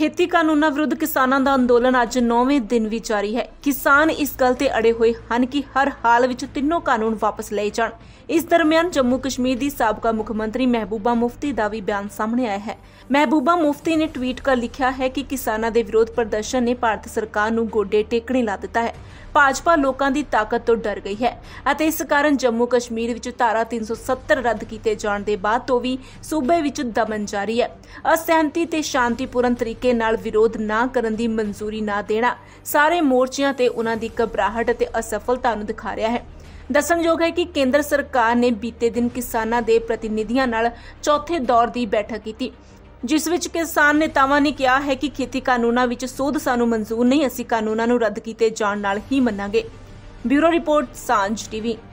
ਖੇਤੀ ਕਾਨੂੰਨਾਂ ਵਿਰੁੱਧ ਕਿਸਾਨਾਂ ਦਾ ਅੰਦੋਲਨ ਅੱਜ 9ਵੇਂ ਦਿਨ ਵੀ ਜਾਰੀ ਹੈ ਕਿਸਾਨ ਇਸ ਗੱਲ ਤੇ ਅੜੇ ਹੋਏ ਹਨ ਕਿ ਹਰ ਹਾਲ ਵਿੱਚ ਤਿੰਨੋਂ ਕਾਨੂੰਨ ਵਾਪਸ ਲਏ ਜਾਣ ਇਸ ਦਰਮਿਆਨ ਜੰਮੂ ਕਸ਼ਮੀਰ ਦੀ ਸਾਬਕਾ ਮੁੱਖ ਮੰਤਰੀ ਮਹਿਬੂਬਾ ਮੁਫਤੀ ਦਾ ਵੀ ਬਿਆਨ ਸਾਹਮਣੇ ਆਇਆ ਹੈ ਮਹਿਬੂਬਾ ਮੁਫਤੀ ਨੇ ਟਵੀਟ ਕਰ ਲਿਖਿਆ ਹੈ ਕਿ ਕਿਸਾਨਾਂ ਦੇ ਵਿਰੋਧ ਪ੍ਰਦਰਸ਼ਨ ਨੇ ਭਾਰਤ ਸਰਕਾਰ ਨੂੰ ਗੋਡੇ ਟੇਕਣੇ ਲਾ ਦਿੱਤਾ ਹੈ ਭਾਜਪਾ ਲੋਕਾਂ ਦੀ ਤਾਕਤ ਤੋਂ ਡਰ ਗਈ ਹੈ ਅਤੇ ਇਸ ਕਾਰਨ ਜੰਮੂ ਕਸ਼ਮੀਰ ਵਿੱਚ ਧਾਰਾ 370 ਰੱਦ ਕੀਤੇ ਜਾਣ ਦੇ ਬਾਅਦ ਤੋਂ ਵੀ ਸੂਬੇ ਵਿੱਚ ਦਮਨ ਜਾਰੀ ਹੈ ਅਸਹਿਮਤੀ ਤੇ ਸ਼ਾਂਤੀਪੂਰਨ ਤਰੀਕੇ ਤਰੀਕੇ ਨਾਲ ਵਿਰੋਧ ਨਾ ਕਰਨ ਦੀ ਮਨਜ਼ੂਰੀ ਨਾ ਦੇਣਾ ਸਾਰੇ ਮੋਰਚਿਆਂ ਤੇ ਉਹਨਾਂ ਦੀ ਘਬਰਾਹਟ ਅਤੇ ਅਸਫਲਤਾ ਨੂੰ ਦਿਖਾ ਰਿਹਾ ਹੈ ਦੱਸਣਯੋਗ ਹੈ ਕਿ ਕੇਂਦਰ ਸਰਕਾਰ ਨੇ ਬੀਤੇ ਦਿਨ ਕਿਸਾਨਾਂ ਦੇ ਪ੍ਰਤੀਨਿਧੀਆਂ ਨਾਲ ਚੌਥੇ ਦੌਰ ਦੀ ਬੈਠਕ ਕੀਤੀ ਜਿਸ ਵਿੱਚ ਕਿਸਾਨ ਨੇਤਾਵਾਂ ਨੇ ਕਿਹਾ ਹੈ ਕਿ ਖੇਤੀ ਕਾਨੂੰਨਾਂ ਵਿੱਚ ਸੋਧ ਸਾਨੂੰ ਮਨਜ਼ੂਰ ਨਹੀਂ ਅਸੀਂ ਕਾਨੂੰਨਾਂ ਨੂੰ ਰੱਦ ਕੀਤੇ ਜਾਣ ਨਾਲ ਹੀ ਮੰਨਾਂਗੇ ਬਿਊਰੋ ਰਿਪੋਰਟ ਸਾਂਝ ਟੀਵੀ